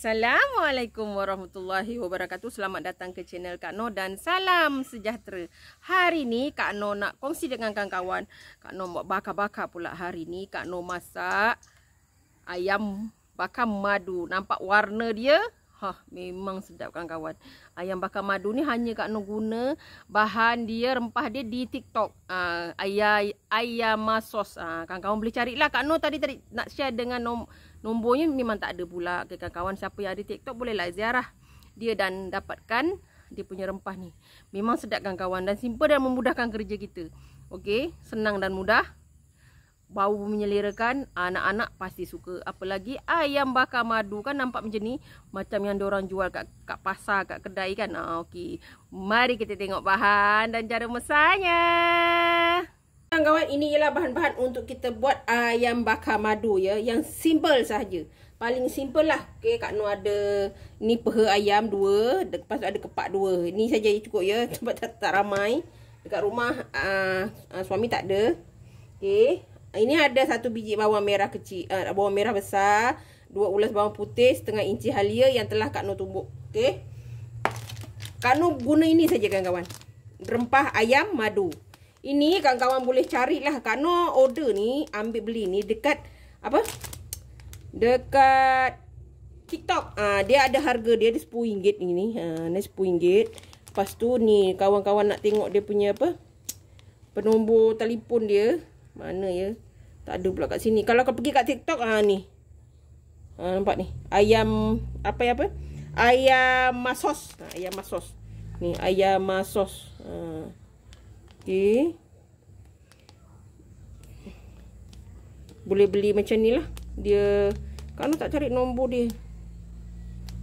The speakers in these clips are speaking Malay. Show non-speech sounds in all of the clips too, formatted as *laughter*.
Assalamualaikum warahmatullahi wabarakatuh Selamat datang ke channel Kak Noh dan salam sejahtera Hari ni Kak Noh nak kongsi dengan kawan-kawan Kak Noh buat bakar-bakar pula hari ni Kak Noh masak ayam bakar madu Nampak warna dia? Hah, memang sedap kawan-kawan Ayam bakar madu ni hanya Kak Noh guna bahan dia, rempah dia di TikTok uh, Ayam masos uh, Kawan-kawan boleh carilah Kak Noh tadi, tadi nak share dengan Noh Nombornya memang tak ada pula okay, Kawan-kawan siapa yang ada TikTok bolehlah ziarah Dia dan dapatkan dia punya rempah ni Memang sedap kawan-kawan Dan simple dan memudahkan kerja kita Okey, senang dan mudah Bau menyelerakan Anak-anak pasti suka Apalagi ayam bakar madu kan nampak macam ni Macam yang diorang jual kat, kat pasar, kat kedai kan ah, Okey, mari kita tengok bahan dan cara mesanya Kawan-kawan, ini ialah bahan-bahan untuk kita buat ayam bakar madu ya. Yang simple sahaja. Paling simple lah. Okay, Kak Noor ada ni peha ayam dua. Lepas tu ada kepak dua. Ni saja yang cukup ya. *laughs* Sebab tak, tak ramai. Dekat rumah uh, uh, suami tak ada. Okay. Ini ada satu biji bawang merah kecil. Uh, bawang merah besar. Dua ulas bawang putih. Setengah inci halia yang telah Kak Noor tumbuk. Okay. Kak Noor guna ini saja kawan-kawan. Rempah ayam madu. Ini kawan-kawan boleh carilah Kano order ni ambil beli ni dekat apa? Dekat TikTok. Ah ha, dia ada harga dia ada 10 ringgit ini. Ha ni 10 ah, ringgit. Lepas tu ni kawan-kawan nak tengok dia punya apa? Penombor telefon dia. Mana ya? Tak ada pula kat sini. Kalau kau pergi kat TikTok ah ha, ni. Ha, nampak ni. Ayam apa ya apa? Ayam masos. Ha, ayam masos. Ni ayam masos. Ha. Okay. Boleh beli macam ni lah. Dia. Kan tak cari nombor dia.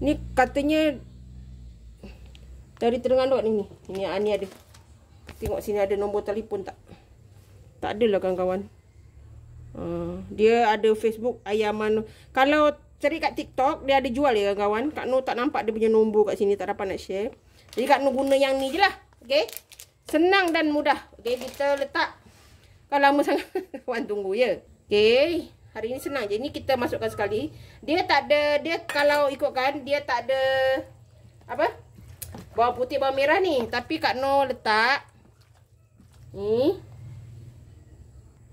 Ni katanya. Dari Terengganu ni. Ni Ani ah, ada. Tengok sini ada nombor telefon tak. Tak ada lah kawan-kawan. Uh, dia ada Facebook Ayaman. Kalau cari kat TikTok. Dia ada jual ya kawan-kawan. Kak Noor tak nampak dia punya nombor kat sini. Tak dapat nak share. Jadi Kak Noor guna yang ni je lah. Okay. Senang dan mudah. Okey, kita letak. Kalau lama *laughs* sangat, kawan tunggu ya. Okey, hari ini senang je. Ini kita masukkan sekali. Dia tak ada, dia kalau ikutkan, dia tak ada, apa? Bawang putih, bawang merah ni. Tapi Kak No letak. Ni.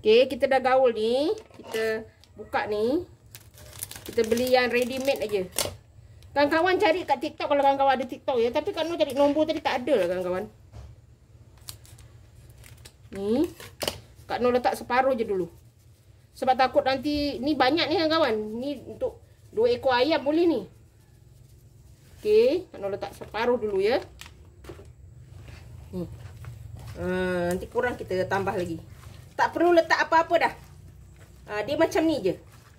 Okey, kita dah gaul ni. Kita buka ni. Kita beli yang ready made aja. Kawan-kawan cari kat TikTok kalau kawan-kawan ada TikTok ya. Tapi Kak No cari nombor tadi tak ada lah kawan-kawan. Ni Kak Noh letak separuh je dulu. Sebab takut nanti ni banyak ni kan kawan. Ni untuk dua ekor ayam boleh ni. Okey, Kak Noh letak separuh dulu ya. Ni. Uh, nanti kurang kita tambah lagi. Tak perlu letak apa-apa dah. Uh, dia macam ni je.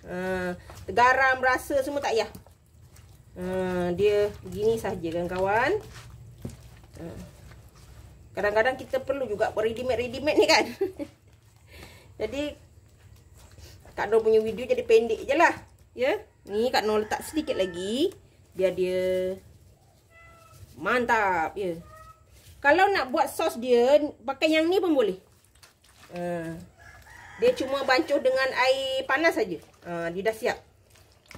Uh, garam rasa semua tak payah. Uh, dia begini sahaja kan kawan. Uh. Kadang-kadang kita perlu juga ready made ready ni kan. *laughs* jadi Kak Nor punya video jadi pendek je lah. Ya. Ni Kak Nor letak sedikit lagi. Biar dia mantap. Ya. Kalau nak buat sos dia, pakai yang ni pun boleh. Ha. Dia cuma bancuh dengan air panas saja. Ha, dia dah siap.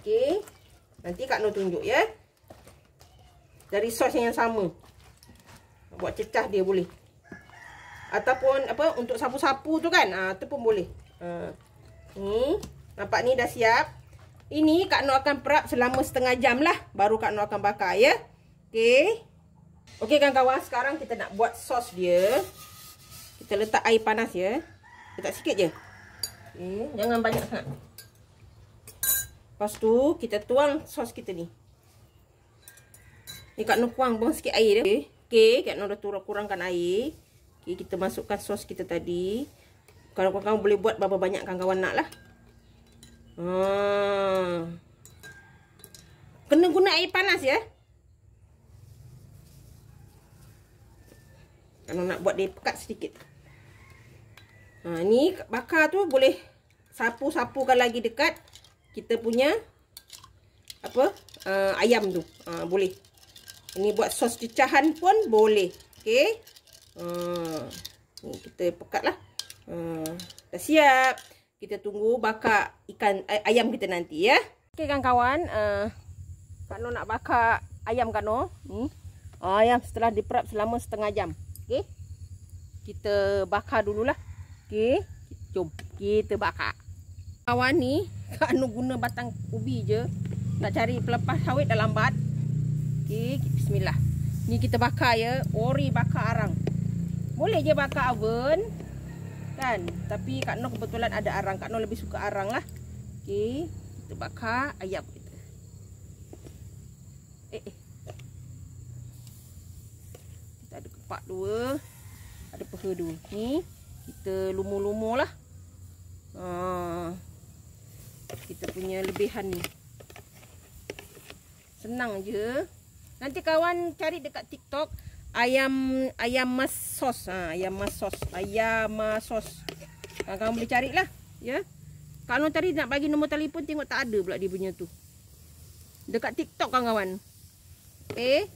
Okey. Nanti Kak Nor tunjuk ya. Dari sos yang sama buat cecah dia boleh. Ataupun apa untuk sapu-sapu tu kan. Ah tu pun boleh. Ha. Ah. Ni hmm, nampak ni dah siap. Ini Kak Noor akan perap selama setengah jam lah. Baru Kak Noor akan bakar ya. Okey. Okey kawan-kawan sekarang kita nak buat sos dia. Kita letak air panas ya. Letak sikit je. Hmm, jangan banyak sangat. Lepas tu kita tuang sos kita ni. Ni Kak Noor kuang pun sikit air dia. Okey. Okey, Kak Nora turut kurangkan air. Okey, kita masukkan sos kita tadi. Kalau kau kawan boleh buat berapa banyak kawan-kawan nak lah. Ha. Kena guna air panas ya. Kalau nak buat dia pekat sedikit. Ha, ni bakar tu boleh sapu-sapukan lagi dekat kita punya apa uh, ayam tu. Uh, Boleh. Ini buat sos cecahan pun boleh. Okey. Hmm. Kita pekatlah. Hmm. Ha. Dah siap. Kita tunggu bakar ikan ayam kita nanti ya. Okey kawan-kawan. Uh, Kak Noh nak bakar ayam Kak Noh. Hmm. Ayam setelah diperap selama setengah jam. Okey. Kita bakar dululah. Okey. Jom kita bakar. Kawan ni Kak Noh guna batang ubi je. Nak cari pelepas sawit dah lambat. Okey, bismillah. Ni kita bakar ya, ori bakar arang. Boleh je bakar oven. Kan? Tapi Kak Noh kebetulan ada arang. Kak Noh lebih suka arang lah. Okey, kita bakar ayam kita. Eh, eh. Kita ada kepak dua. Ada peha dua. Ni, kita lumur-lumur lah. Uh, kita punya lebihan ni. Senang je. Nanti kawan cari dekat TikTok ayam ayam mas sos. Ha, ayam mas sos. Ayam mas sos. Ha, kawan boleh carilah. Ya. Kalau tadi nak bagi nombor telefon tengok tak ada pula dia punya tu. Dekat TikTok kawan-kawan. Eh.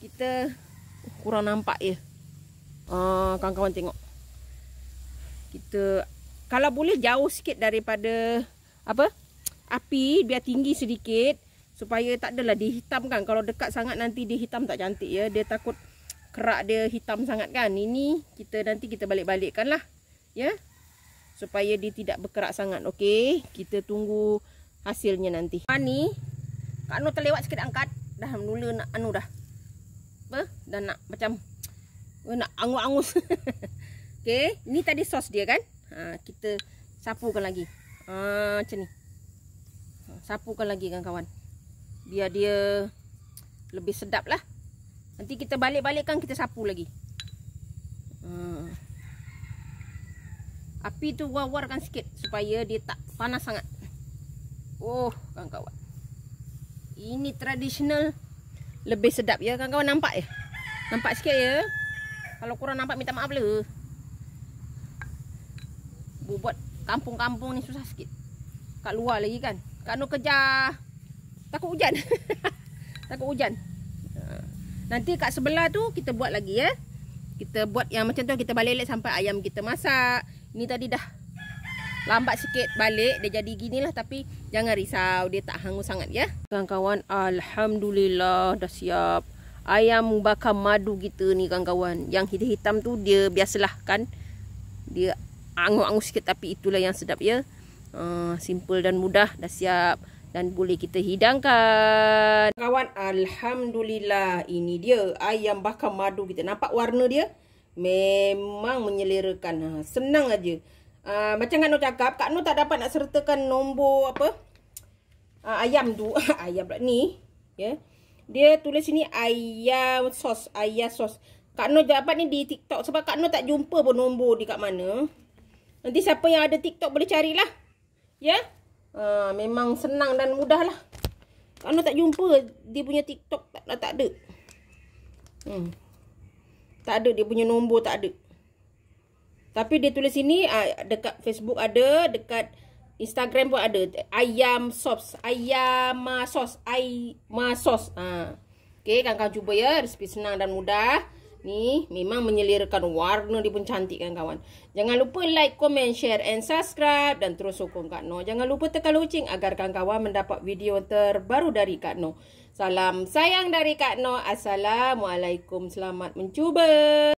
Kita uh, kurang nampak ya. Ah uh, kawan-kawan tengok. Kita kalau boleh jauh sikit daripada apa? Api biar tinggi sedikit supaya tak adalah dihitamkan kalau dekat sangat nanti dia hitam tak cantik ya dia takut kerak dia hitam sangat kan ini kita nanti kita balik-balikkan lah ya supaya dia tidak berkerak sangat okey kita tunggu hasilnya nanti ani ha, kak nu terlewat sikit angkat dah mula nak anu dah apa dah nak macam eh, nak angus-angus *laughs* okey ini tadi sos dia kan ha, kita sapukan lagi ha, macam ni ha, sapukan lagi kan -kawan biar dia lebih sedap lah nanti kita balik-balikkan kita sapu lagi hmm. api tu wawarkan sikit supaya dia tak panas sangat oh kawan-kawan ini tradisional lebih sedap ya kawan-kawan nampak ya nampak sikit ya kalau kurang nampak minta maaf lah buat kampung-kampung ni susah sikit kat luar lagi kan kat nur kejar Takut hujan. *laughs* Takut hujan. Ya. Nanti kat sebelah tu kita buat lagi ya. Kita buat yang macam tu kita balik-balik sampai ayam kita masak. Ini tadi dah lambat sikit balik dia jadi gini lah. tapi jangan risau dia tak hangus sangat ya. Kawan-kawan alhamdulillah dah siap. Ayam bakar madu kita ni kawan-kawan. Yang hitam-hitam tu dia biasalah kan. Dia angus-angus sikit tapi itulah yang sedap ya. Uh, simple dan mudah dah siap dan boleh kita hidangkan. Kawan, Alhamdulillah ini dia ayam bakar madu kita. Nampak warna dia? Memang menyelerakan. Ha, senang aja. Ha, macam Kak Noh cakap, Kak Noh tak dapat nak sertakan nombor apa ha, ayam tu. *laughs* ayam pula ni. Yeah. Dia tulis sini ayam sos. Ayam sos. Kak Noh dapat ni di TikTok sebab Kak Noh tak jumpa pun nombor dia kat mana. Nanti siapa yang ada TikTok boleh carilah. Ya? Yeah. Ha, memang senang dan mudah lah. Kalau tak jumpa, dia punya TikTok tak, tak ada. Hmm. Tak ada, dia punya nombor tak ada. Tapi dia tulis sini, ah, dekat Facebook ada, dekat Instagram pun ada. Ayam sos. Ayam masos, Ayam masos. Ha. Okay, kau cuba ya. Resipi senang dan mudah ni memang menyelirkan warna dia pun cantik kan kawan. Jangan lupa like, komen, share and subscribe dan terus sokong Kak Noh. Jangan lupa tekan loceng agar kawan-kawan mendapat video terbaru dari Kak Noh. Salam sayang dari Kak Noh. Assalamualaikum. Selamat mencuba.